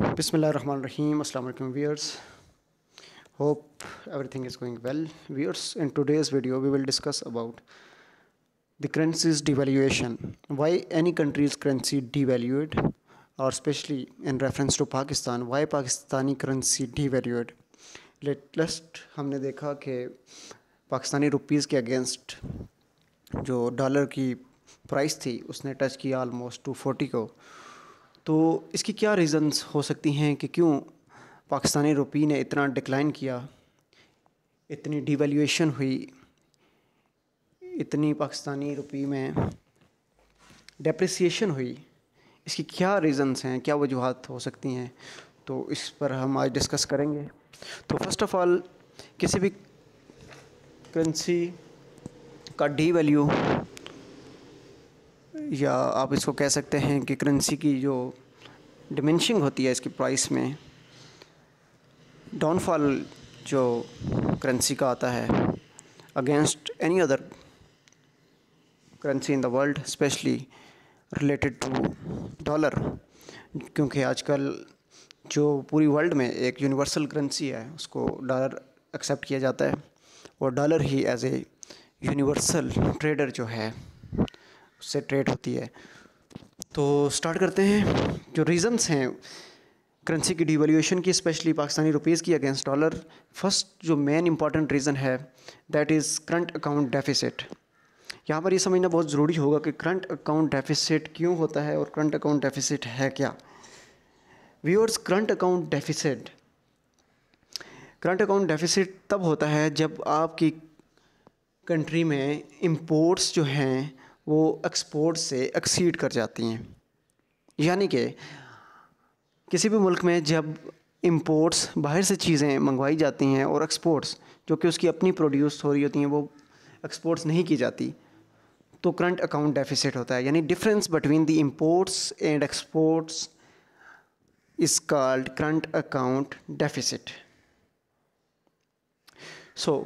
बिसमिल्ल रन रहीम अल्लाम viewers hope everything is going well viewers in today's video we will discuss about the currencies devaluation why any country's currency devalued और specially in reference to Pakistan why Pakistani currency devalued latest हमने देखा कि Pakistani rupees के against जो dollar की price थी उसने touch किया आलमोस्ट टू फोर्टी को तो इसकी क्या रीज़न्स हो सकती हैं कि क्यों पाकिस्तानी रुपये ने इतना डिक्लाइन किया इतनी डिवेल्यूशन हुई इतनी पाकिस्तानी रुपये में डेप्रिसिएशन हुई इसकी क्या रीज़न्स हैं क्या वजूहत हो सकती हैं तो इस पर हम आज डिस्कस करेंगे तो फर्स्ट ऑफ़ ऑल किसी भी करेंसी का डी वैल्यू या आप इसको कह सकते हैं कि करेंसी की जो डिमेंशिंग होती है इसकी प्राइस में डाउनफॉल जो करेंसी का आता है against any other currency in the world specially related to dollar क्योंकि आजकल जो पूरी वर्ल्ड में एक यूनिवर्सल करेंसी है उसको डॉलर एक्सेप्ट किया जाता है और डॉलर ही एज ए यूनिवर्सल ट्रेडर जो है से ट्रेड होती है तो स्टार्ट करते हैं जो रीज़न्स हैं करेंसी की डिवेल्यूशन की स्पेशली पाकिस्तानी रुपीज़ की अगेंस्ट डॉलर फर्स्ट जो मेन इंपॉर्टेंट रीज़न है that is current account deficit यहाँ पर ये समझना बहुत ज़रूरी होगा कि करंट अकाउंट डेफिसिट क्यों होता है और करंट अकाउंट डेफिसिट है क्या viewers current account deficit current account deficit तब होता है जब आपकी कंट्री में इम्पोर्ट्स जो हैं वो एक्सपोर्ट से एक्सीड कर जाती हैं यानी कि किसी भी मुल्क में जब इम्पोर्ट्स बाहर से चीज़ें मंगवाई जाती हैं और एक्सपोर्ट्स जो कि उसकी अपनी प्रोड्यूस हो रही होती हैं वो एक्सपोर्ट्स नहीं की जाती तो करंट अकाउंट डेफिसिट होता है यानी difference between the imports and exports is called current account deficit so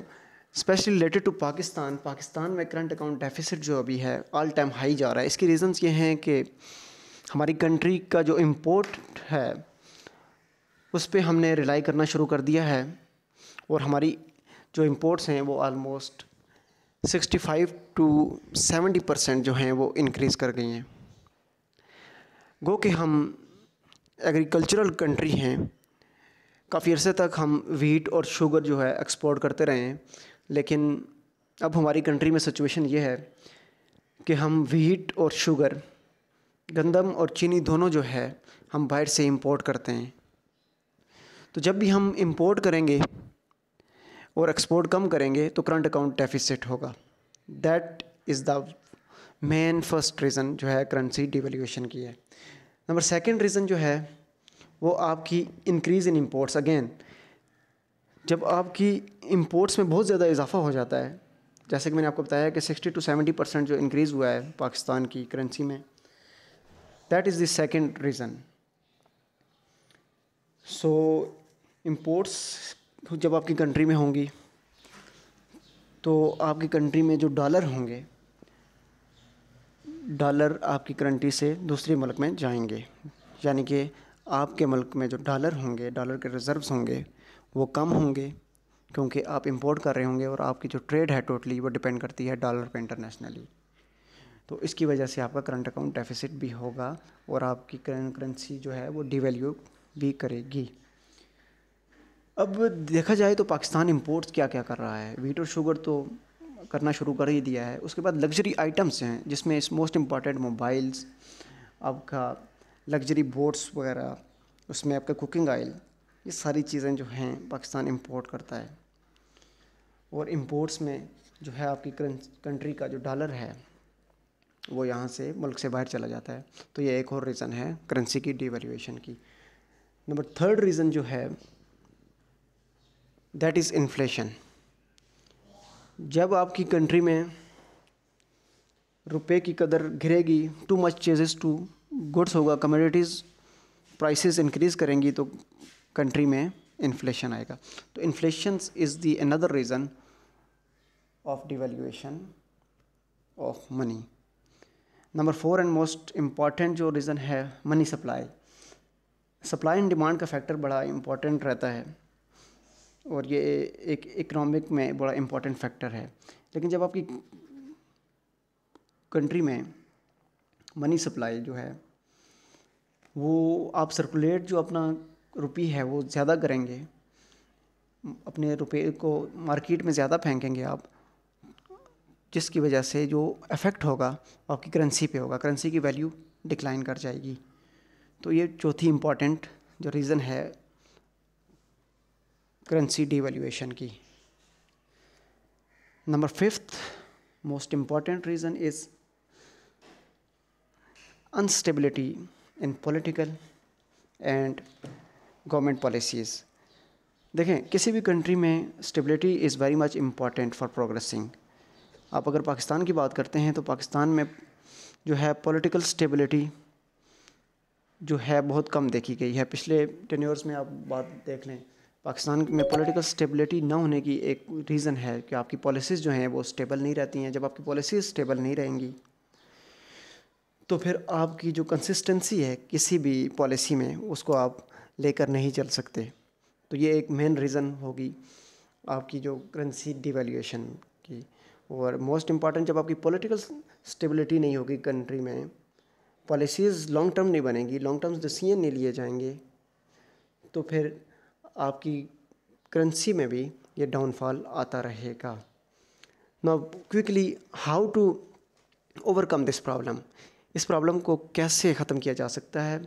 specially related to Pakistan Pakistan में करंट अकाउंट डेफिसिट जो अभी है ऑल टाइम हाई जा रहा है इसके रीज़न्स ये हैं कि हमारी कंट्री का जो इम्पोर्ट है उस पर हमने रिलाई करना शुरू कर दिया है और हमारी जो इम्पोर्ट्स हैं वो आलमोस्ट 65 टू 70 परसेंट जो हैं वो इनक्रीज़ कर गई हैं गो कि हम एग्रीकल्चरल कंट्री हैं काफ़ी अर्से तक हम व्हीट और शुगर जो है एक्सपोर्ट करते रहे हैं लेकिन अब हमारी कंट्री में सिचुएशन ये है कि हम व्हीट और शुगर गंदम और चीनी दोनों जो है हम बाहर से इंपोर्ट करते हैं तो जब भी हम इंपोर्ट करेंगे और एक्सपोर्ट कम करेंगे तो करंट अकाउंट डेफिसिट होगा that is the main first reason जो है करेंसी डिवेल्यूशन की है नंबर सेकंड रीज़न जो है वो आपकी इंक्रीज़ इन इम्पोर्ट्स अगेन जब आपकी इम्पोर्ट्स में बहुत ज़्यादा इजाफा हो जाता है जैसे कि मैंने आपको बताया कि 60 टू 70 परसेंट जो इंक्रीज़ हुआ है पाकिस्तान की करेंसी में that is the second reason so imports जब आपकी कंट्री में होंगी तो आपकी कंट्री में जो डॉलर होंगे डॉलर आपकी करंटी से दूसरे मुल्क में जाएंगे यानी कि आपके मुल्क में जो डॉलर होंगे डॉलर के रिज़र्व्स होंगे वो कम होंगे क्योंकि आप इंपोर्ट कर रहे होंगे और आपकी जो ट्रेड है टोटली वो डिपेंड करती है डॉलर पे इंटरनेशनली तो इसकी वजह से आपका करंट अकाउंट डेफिसिट भी होगा और आपकी करेंसी जो है वो डिवेल्यू भी करेगी अब देखा जाए तो पाकिस्तान इम्पोर्ट्स क्या क्या कर रहा है वीट और शुगर तो करना शुरू कर ही दिया है उसके बाद लग्जरी आइटम्स हैं जिसमें इस मोस्ट इम्पॉर्टेंट मोबाइल्स आपका लग्जरी बोट्स वगैरह उसमें आपका कुकिंग ऑयल ये सारी चीज़ें जो हैं पाकिस्तान इम्पोर्ट करता है और इम्पोर्ट्स में जो है आपकी कंट्री का जो डॉलर है वो यहाँ से मुल्क से बाहर चला जाता है तो ये एक और रीज़न है करेंसी की डिवेल्यूशन की नंबर थर्ड रीज़न जो है दैट इज़ इन्फ्लेशन जब आपकी कंट्री में रुपए की कदर गिरेगी टू मच चेजेस टू गुड्स होगा कमोडिटीज़ प्राइसेस इंक्रीज़ करेंगी तो कंट्री में इन्फ्लेशन आएगा तो inflation is the another reason of devaluation of money number four and most important जो रीज़न है money supply supply and demand का फैक्टर बड़ा इम्पॉर्टेंट रहता है और ये एक इकोनॉमिक में बड़ा इम्पॉर्टेंट फैक्टर है लेकिन जब आपकी कंट्री में मनी सप्लाई जो है वो आप सर्कुलेट जो अपना रुपी है वो ज़्यादा करेंगे अपने रुपये को मार्केट में ज़्यादा फेंकेंगे आप जिसकी वजह से जो इफ़ेक्ट होगा आपकी करेंसी पे होगा करेंसी की वैल्यू डिक्लाइन कर जाएगी तो ये चौथी इम्पॉर्टेंट जो रीज़न है करेंसी डीवैल्यूएशन की number fifth most important reason is instability in political and government policies देखें किसी भी कंट्री में stability is very much important for progressing आप अगर पाकिस्तान की बात करते हैं तो पाकिस्तान में जो है पॉलिटिकल स्टेबिलिटी जो है बहुत कम देखी गई है पिछले टेन ईयर्स में आप बात देख लें पाकिस्तान में पॉलिटिकल स्टेबिलिटी ना होने की एक रीज़न है कि आपकी पॉलिसीज़ जो हैं वो स्टेबल नहीं रहती हैं जब आपकी पॉलिसीज़ स्टेबल नहीं रहेंगी तो फिर आपकी जो कंसिस्टेंसी है किसी भी पॉलिसी में उसको आप लेकर नहीं चल सकते तो ये एक मेन रीज़न होगी आपकी जो करेंसी डिवेल्यूशन की और मोस्ट इम्पॉर्टेंट जब आपकी पॉलिटिकल स्टेबिलिटी नहीं होगी कंट्री में पॉलिसीज़ लॉन्ग टर्म नहीं बनेंगी लॉन्ग टर्म डिसीजन नहीं लिए जाएंगे तो फिर आपकी करेंसी में भी ये डाउनफॉल आता रहेगा now quickly how to overcome this problem इस प्रॉब्लम को कैसे ख़त्म किया जा सकता है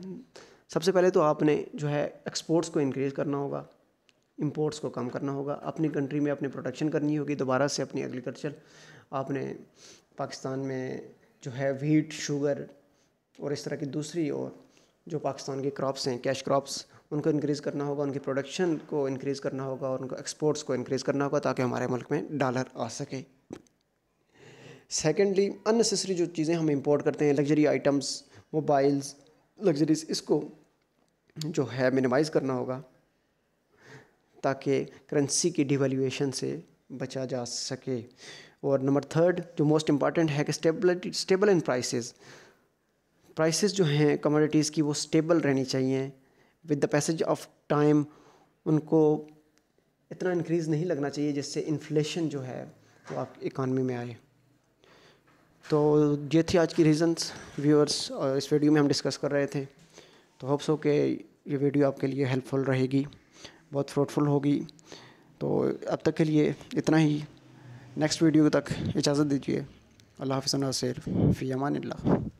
सबसे पहले तो आपने जो है एक्सपोर्ट्स को इनक्रीज़ करना होगा इम्पोर्ट्स को कम करना होगा अपनी कंट्री में अपनी प्रोडक्शन करनी होगी दोबारा से अपनी एग्रीकल्चर आपने पाकिस्तान में जो है व्हीट शुगर और इस तरह की दूसरी और जो पाकिस्तान की क्रॉप्स हैं कैश क्रॉप्स उनको इंक्रीज़ करना होगा उनकी प्रोडक्शन को इनक्रीज़ करना होगा और उनको एक्सपोर्ट्स को इनक्रीज़ करना होगा ताकि हमारे मुल्क में डॉलर आ सके सेकेंडली अननेसेसरी जो चीज़ें हम इम्पोर्ट करते हैं लग्जरी आइटम्स मोबाइल्स लग्जरीज इसको जो है मिनिमाइज करना होगा ताकि करेंसी की डिवेल्यूशन से बचा जा सके और नंबर थर्ड जो मोस्ट इम्पॉर्टेंट है कि stability stable in prices prices जो हैं कमोडिटीज़ की वो स्टेबल रहनी चाहिए with the passage of time उनको इतना इंक्रीज़ नहीं लगना चाहिए जिससे इन्फ्लेशन जो है वो आप इकानमी में आए तो ये थी आज की रीज़न्स व्यूअर्स और इस वीडियो में हम डिस्कस कर रहे थे तो होप्स हो कि ये वीडियो आपके लिए हेल्पफुल रहेगी बहुत फ्रूटफुल होगी तो अब तक के लिए इतना ही नेक्स्ट वीडियो तक इजाज़त दीजिए अल्लाह हाफ़ नासिर फ़ी अमान